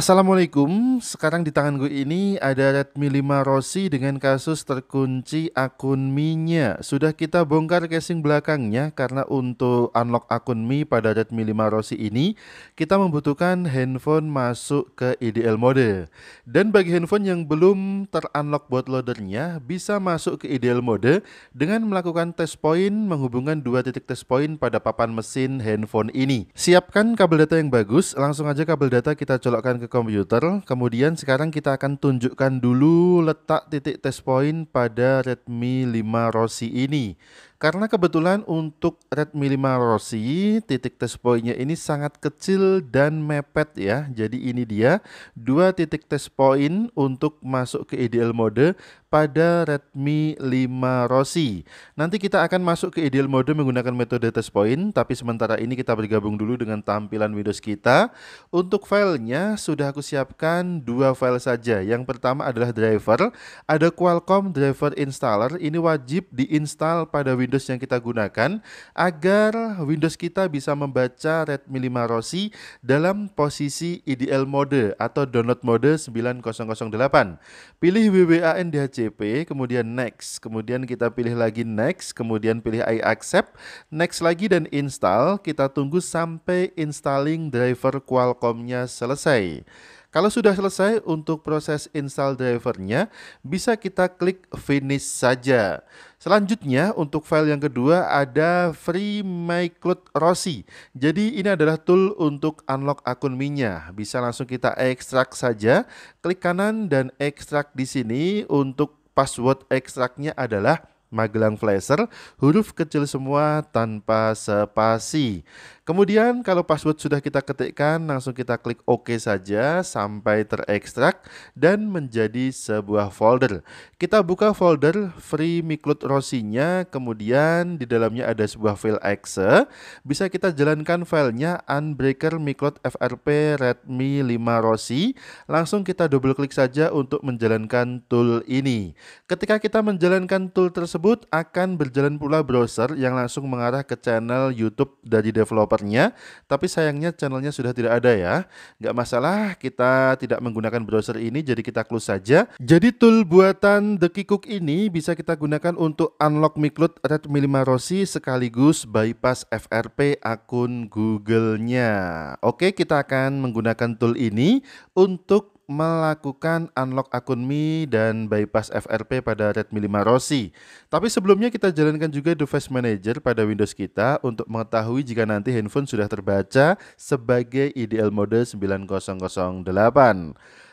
Assalamualaikum, sekarang di tangan gue ini ada Redmi 5 Rossi dengan kasus terkunci akun Mi-nya. Sudah kita bongkar casing belakangnya karena untuk unlock akun Mi pada Redmi 5 Rossi ini, kita membutuhkan handphone masuk ke IDL mode. Dan bagi handphone yang belum terunlock bootloadernya, bisa masuk ke IDL mode dengan melakukan test point menghubungkan dua titik test point pada papan mesin handphone ini. Siapkan kabel data yang bagus, langsung aja kabel data kita colokkan ke komputer. Kemudian sekarang kita akan tunjukkan dulu letak titik test point pada Redmi 5 Rossi ini. Karena kebetulan untuk Redmi 5 Rossi, titik test pointnya ini sangat kecil dan mepet ya. Jadi ini dia dua titik test point untuk masuk ke ideal mode pada Redmi 5 Rossi. Nanti kita akan masuk ke ideal mode menggunakan metode test point, tapi sementara ini kita bergabung dulu dengan tampilan Windows kita. Untuk filenya sudah aku siapkan dua file saja. Yang pertama adalah driver, ada Qualcomm driver installer, ini wajib diinstal pada Windows Windows yang kita gunakan agar Windows kita bisa membaca Redmi 5 Rossi dalam posisi IDL mode atau download mode 9008. Pilih WWAN DHCP, kemudian next, kemudian kita pilih lagi next, kemudian pilih I accept, next lagi dan install. Kita tunggu sampai installing driver Qualcomm-nya selesai. Kalau sudah selesai untuk proses install drivernya, bisa kita klik finish saja. Selanjutnya untuk file yang kedua ada Free My Rossi. Jadi ini adalah tool untuk unlock akun minya. Bisa langsung kita ekstrak saja, klik kanan dan ekstrak di sini untuk password ekstraknya adalah Magelang Flasher, huruf kecil semua tanpa spasi. Kemudian kalau password sudah kita ketikkan, langsung kita klik OK saja sampai terekstrak dan menjadi sebuah folder. Kita buka folder free miklut rosinya, kemudian di dalamnya ada sebuah file exe. Bisa kita jalankan filenya unbreaker miklut frp redmi 5 rosi. Langsung kita double klik saja untuk menjalankan tool ini. Ketika kita menjalankan tool tersebut akan berjalan pula browser yang langsung mengarah ke channel YouTube dari developer browsernya, tapi sayangnya channelnya sudah tidak ada ya. Nggak masalah, kita tidak menggunakan browser ini, jadi kita close saja. Jadi tool buatan The Kikuk ini bisa kita gunakan untuk unlock miklud Redmi 5 Rossi sekaligus bypass FRP akun Google-nya. Oke, kita akan menggunakan tool ini untuk melakukan unlock akun Mi dan bypass FRP pada Redmi 5 Rossi. Tapi sebelumnya kita jalankan juga Device Manager pada Windows kita untuk mengetahui jika nanti handphone sudah terbaca sebagai IDL mode 9008.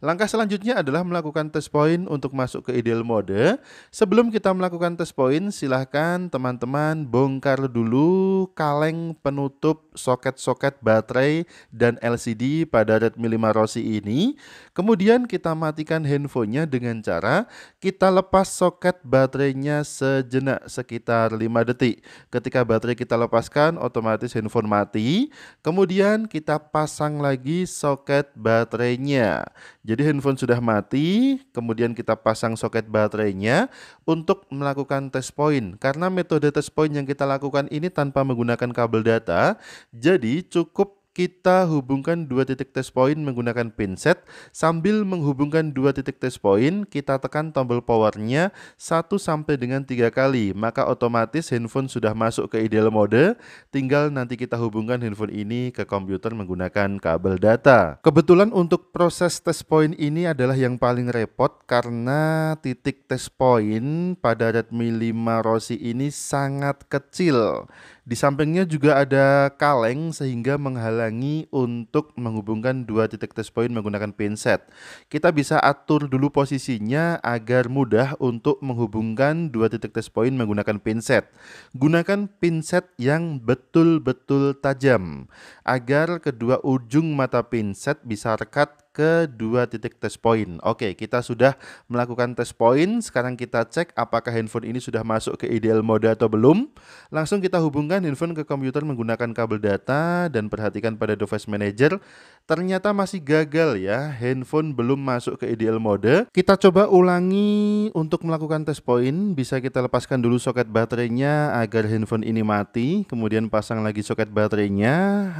Langkah selanjutnya adalah melakukan test point untuk masuk ke ideal mode. Sebelum kita melakukan test point, silahkan teman-teman bongkar dulu kaleng penutup soket-soket baterai dan LCD pada Redmi 5 Rossi ini. Kemudian kita matikan handphonenya dengan cara kita lepas soket baterainya sejenak sekitar 5 detik. Ketika baterai kita lepaskan, otomatis handphone mati. Kemudian kita pasang lagi soket baterainya. Jadi handphone sudah mati, kemudian kita pasang soket baterainya untuk melakukan tes point. Karena metode tes point yang kita lakukan ini tanpa menggunakan kabel data, jadi cukup kita hubungkan dua titik test point menggunakan pinset. Sambil menghubungkan dua titik test point, kita tekan tombol powernya satu sampai dengan tiga kali. Maka otomatis handphone sudah masuk ke ideal mode. Tinggal nanti kita hubungkan handphone ini ke komputer menggunakan kabel data. Kebetulan untuk proses test point ini adalah yang paling repot karena titik test point pada Redmi 5 Rossi ini sangat kecil. Di sampingnya juga ada kaleng sehingga menghalangi dihalangi untuk menghubungkan dua titik test point menggunakan pinset. Kita bisa atur dulu posisinya agar mudah untuk menghubungkan dua titik test point menggunakan pinset. Gunakan pinset yang betul-betul tajam agar kedua ujung mata pinset bisa rekat kedua titik test point. Oke, kita sudah melakukan test point. Sekarang kita cek apakah handphone ini sudah masuk ke ideal mode atau belum. Langsung kita hubungkan handphone ke komputer menggunakan kabel data dan perhatikan pada device manager. Ternyata masih gagal ya, handphone belum masuk ke ideal mode. Kita coba ulangi untuk melakukan test point. Bisa kita lepaskan dulu soket baterainya agar handphone ini mati. Kemudian pasang lagi soket baterainya.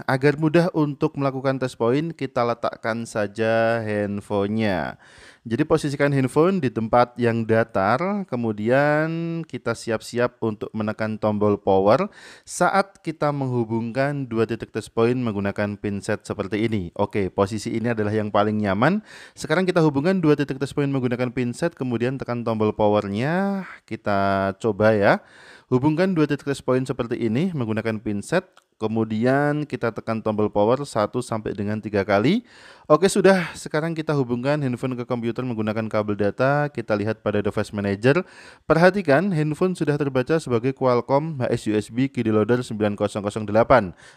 Agar mudah untuk melakukan test point, kita letakkan saja saja handphonenya. Jadi posisikan handphone di tempat yang datar, kemudian kita siap-siap untuk menekan tombol power saat kita menghubungkan dua titik test point menggunakan pinset seperti ini. Oke, posisi ini adalah yang paling nyaman. Sekarang kita hubungkan dua titik test point menggunakan pinset, kemudian tekan tombol powernya. Kita coba ya. Hubungkan dua titik test point seperti ini menggunakan pinset. Kemudian kita tekan tombol power 1 sampai dengan 3 kali. Oke, sudah. Sekarang kita hubungkan handphone ke komputer menggunakan kabel data. Kita lihat pada device manager. Perhatikan, handphone sudah terbaca sebagai Qualcomm HSUSB KD Loader 9008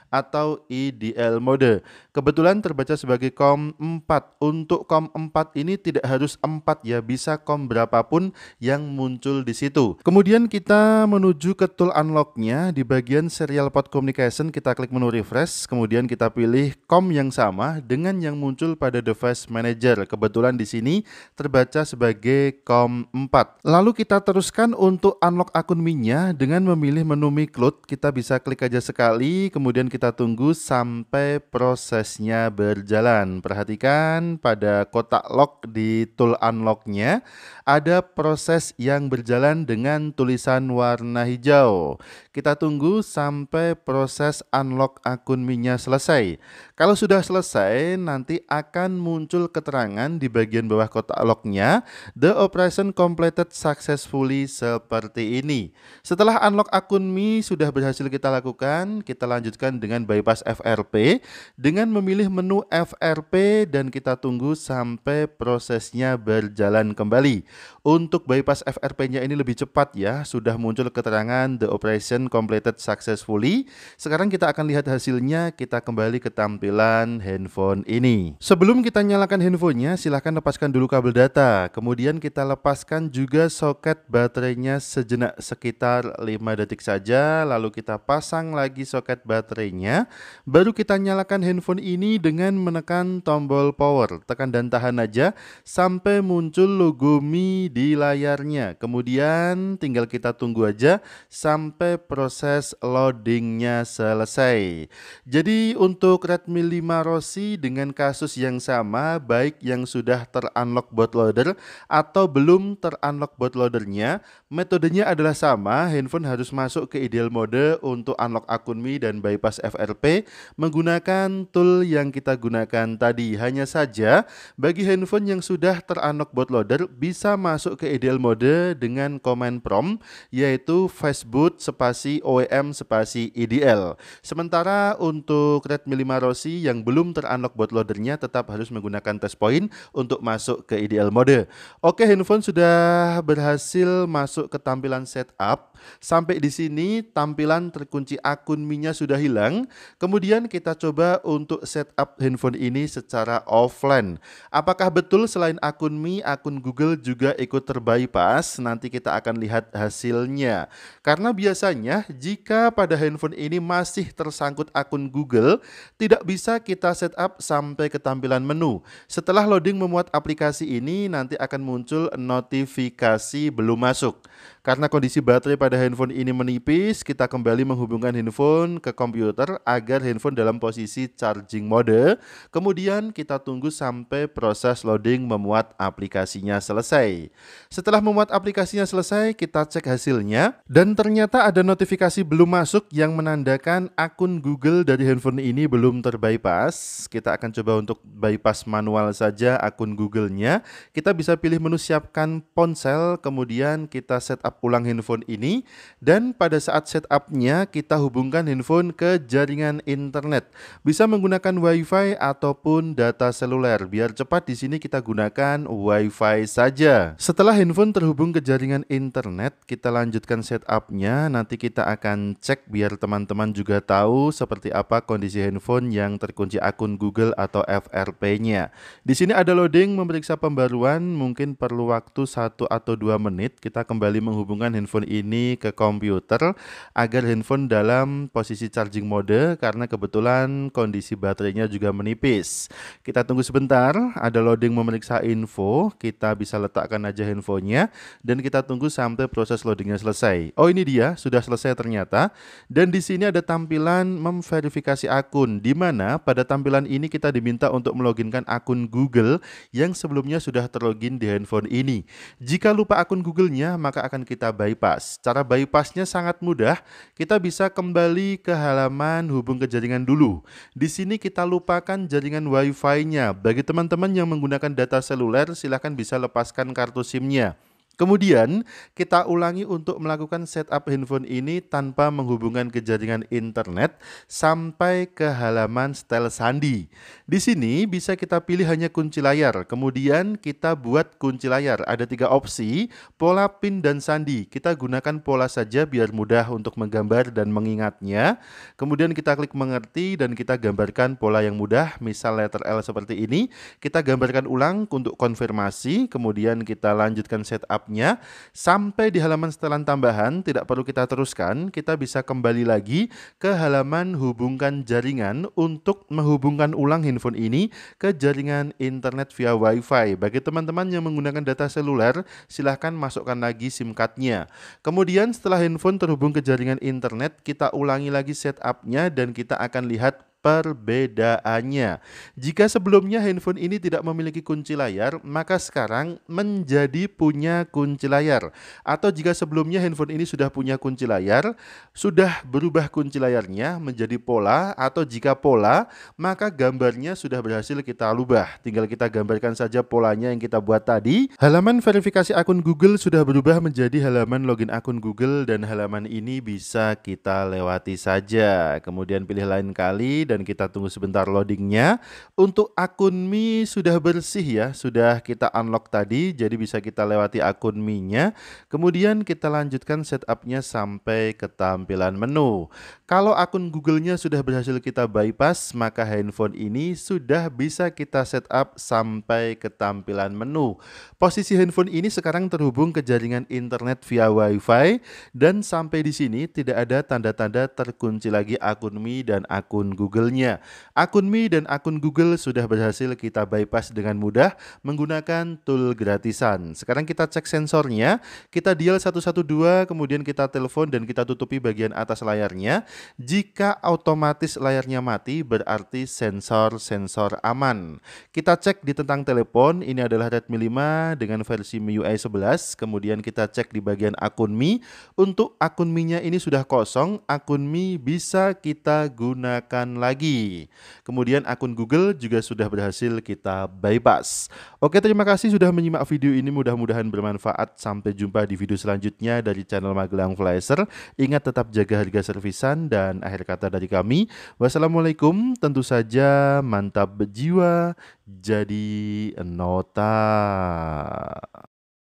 atau EDL mode. Kebetulan terbaca sebagai COM 4. Untuk COM 4 ini tidak harus 4 ya, bisa COM berapapun yang muncul di situ. Kemudian kita menuju ke tool unlocknya di bagian serial port communication kita klik menu refresh, kemudian kita pilih COM yang sama dengan yang muncul pada device manager. Kebetulan di sini terbaca sebagai COM 4. Lalu kita teruskan untuk unlock akun mi dengan memilih menu Mi Cloud. Kita bisa klik aja sekali, kemudian kita tunggu sampai prosesnya berjalan. Perhatikan pada kotak lock di tool unlocknya ada proses yang berjalan dengan tulisan warna hijau. Kita tunggu sampai proses unlock akun minyak selesai. Kalau sudah selesai, nanti akan muncul keterangan di bagian bawah kotak locknya, the operation completed successfully seperti ini. Setelah unlock akun Mi sudah berhasil kita lakukan, kita lanjutkan dengan bypass FRP dengan memilih menu FRP dan kita tunggu sampai prosesnya berjalan kembali. Untuk bypass FRP-nya ini lebih cepat ya, sudah muncul keterangan the operation completed successfully. Sekarang kita akan lihat hasilnya, kita kembali ke tampilan tampilan handphone ini. Sebelum kita nyalakan handphonenya, silahkan lepaskan dulu kabel data. Kemudian kita lepaskan juga soket baterainya sejenak sekitar 5 detik saja. Lalu kita pasang lagi soket baterainya. Baru kita nyalakan handphone ini dengan menekan tombol power. Tekan dan tahan aja sampai muncul logo Mi di layarnya. Kemudian tinggal kita tunggu aja sampai proses loadingnya selesai. Jadi untuk Redmi Milima Rossi dengan kasus yang sama baik yang sudah terunlock bootloader atau belum terunlock bootloadernya. Metodenya adalah sama, handphone harus masuk ke ideal mode untuk unlock akun Mi dan bypass FRP menggunakan tool yang kita gunakan tadi. Hanya saja bagi handphone yang sudah terunlock bootloader bisa masuk ke ideal mode dengan command prompt yaitu fastboot spasi OEM spasi IDL. Sementara untuk Redmi 5 Rossi versi yang belum terunlock bootloadernya tetap harus menggunakan test point untuk masuk ke ideal mode. Oke, handphone sudah berhasil masuk ke tampilan setup. Sampai di sini tampilan terkunci akun Mi-nya sudah hilang. Kemudian kita coba untuk setup handphone ini secara offline. Apakah betul selain akun Mi, akun Google juga ikut terbypass? Nanti kita akan lihat hasilnya. Karena biasanya jika pada handphone ini masih tersangkut akun Google, tidak bisa bisa kita setup sampai ke tampilan menu. Setelah loading memuat aplikasi ini, nanti akan muncul notifikasi belum masuk. Karena kondisi baterai pada handphone ini menipis, kita kembali menghubungkan handphone ke komputer agar handphone dalam posisi charging mode. Kemudian kita tunggu sampai proses loading memuat aplikasinya selesai. Setelah memuat aplikasinya selesai, kita cek hasilnya. Dan ternyata ada notifikasi belum masuk yang menandakan akun Google dari handphone ini belum terbaik bypass, kita akan coba untuk bypass manual saja akun Google-nya. Kita bisa pilih menu siapkan ponsel, kemudian kita setup ulang handphone ini, dan pada saat setupnya kita hubungkan handphone ke jaringan internet. Bisa menggunakan WiFi ataupun data seluler. Biar cepat di sini kita gunakan WiFi saja. Setelah handphone terhubung ke jaringan internet, kita lanjutkan setupnya. Nanti kita akan cek biar teman-teman juga tahu seperti apa kondisi handphone yang yang terkunci akun Google atau FRP-nya. Di sini ada loading memeriksa pembaruan, mungkin perlu waktu satu atau dua menit. Kita kembali menghubungkan handphone ini ke komputer agar handphone dalam posisi charging mode karena kebetulan kondisi baterainya juga menipis. Kita tunggu sebentar, ada loading memeriksa info, kita bisa letakkan aja handphonenya dan kita tunggu sampai proses loadingnya selesai. Oh ini dia, sudah selesai ternyata. Dan di sini ada tampilan memverifikasi akun di mana mana pada tampilan ini kita diminta untuk meloginkan akun Google yang sebelumnya sudah terlogin di handphone ini. Jika lupa akun Google-nya, maka akan kita bypass. Cara bypassnya sangat mudah, kita bisa kembali ke halaman hubung ke jaringan dulu. Di sini kita lupakan jaringan Wi-Fi-nya. Bagi teman-teman yang menggunakan data seluler, silahkan bisa lepaskan kartu SIM-nya. Kemudian kita ulangi untuk melakukan setup handphone ini tanpa menghubungkan ke jaringan internet sampai ke halaman setel sandi. Di sini bisa kita pilih hanya kunci layar, kemudian kita buat kunci layar. Ada tiga opsi, pola pin dan sandi. Kita gunakan pola saja biar mudah untuk menggambar dan mengingatnya. Kemudian kita klik mengerti dan kita gambarkan pola yang mudah, misal letter L seperti ini. Kita gambarkan ulang untuk konfirmasi, kemudian kita lanjutkan setup lengkapnya sampai di halaman setelan tambahan tidak perlu kita teruskan, kita bisa kembali lagi ke halaman hubungkan jaringan untuk menghubungkan ulang handphone ini ke jaringan internet via WiFi. Bagi teman-teman yang menggunakan data seluler, silahkan masukkan lagi SIM cardnya. Kemudian setelah handphone terhubung ke jaringan internet, kita ulangi lagi setupnya dan kita akan lihat perbedaannya. Jika sebelumnya handphone ini tidak memiliki kunci layar, maka sekarang menjadi punya kunci layar. Atau jika sebelumnya handphone ini sudah punya kunci layar, sudah berubah kunci layarnya menjadi pola atau jika pola, maka gambarnya sudah berhasil kita lubah. Tinggal kita gambarkan saja polanya yang kita buat tadi. Halaman verifikasi akun Google sudah berubah menjadi halaman login akun Google dan halaman ini bisa kita lewati saja. Kemudian pilih lain kali dan kita tunggu sebentar loadingnya. Untuk akun Mi sudah bersih ya, sudah kita unlock tadi, jadi bisa kita lewati akun Mi-nya. Kemudian kita lanjutkan setupnya sampai ke tampilan menu. Kalau akun Google-nya sudah berhasil kita bypass, maka handphone ini sudah bisa kita setup sampai ke tampilan menu. Posisi handphone ini sekarang terhubung ke jaringan internet via WiFi dan sampai di sini tidak ada tanda-tanda terkunci lagi akun Mi dan akun Google Google-nya. Akun Mi dan akun Google sudah berhasil kita bypass dengan mudah menggunakan tool gratisan. Sekarang kita cek sensornya, kita dial 112, kemudian kita telepon dan kita tutupi bagian atas layarnya. Jika otomatis layarnya mati, berarti sensor-sensor aman. Kita cek di tentang telepon, ini adalah Redmi 5 dengan versi MIUI 11, kemudian kita cek di bagian akun Mi. Untuk akun Mi-nya ini sudah kosong, akun Mi bisa kita gunakan lagi lagi. Kemudian akun Google juga sudah berhasil kita bypass. Oke, terima kasih sudah menyimak video ini. Mudah-mudahan bermanfaat. Sampai jumpa di video selanjutnya dari channel Magelang Flasher. Ingat tetap jaga harga servisan dan akhir kata dari kami. Wassalamualaikum. Tentu saja mantap jiwa jadi nota.